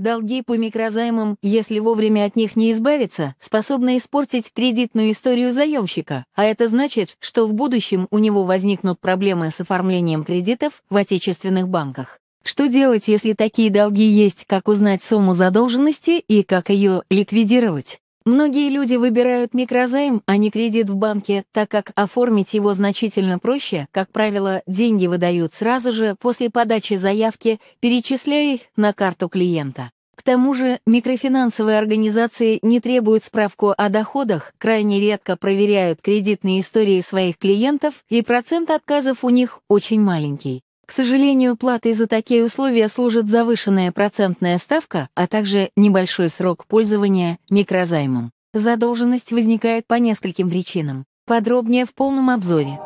Долги по микрозаймам, если вовремя от них не избавиться, способны испортить кредитную историю заемщика, а это значит, что в будущем у него возникнут проблемы с оформлением кредитов в отечественных банках. Что делать, если такие долги есть, как узнать сумму задолженности и как ее ликвидировать? Многие люди выбирают микрозайм, а не кредит в банке, так как оформить его значительно проще, как правило, деньги выдают сразу же после подачи заявки, перечисляя их на карту клиента. К тому же микрофинансовые организации не требуют справку о доходах, крайне редко проверяют кредитные истории своих клиентов, и процент отказов у них очень маленький. К сожалению, платой за такие условия служит завышенная процентная ставка, а также небольшой срок пользования микрозаймом. Задолженность возникает по нескольким причинам. Подробнее в полном обзоре.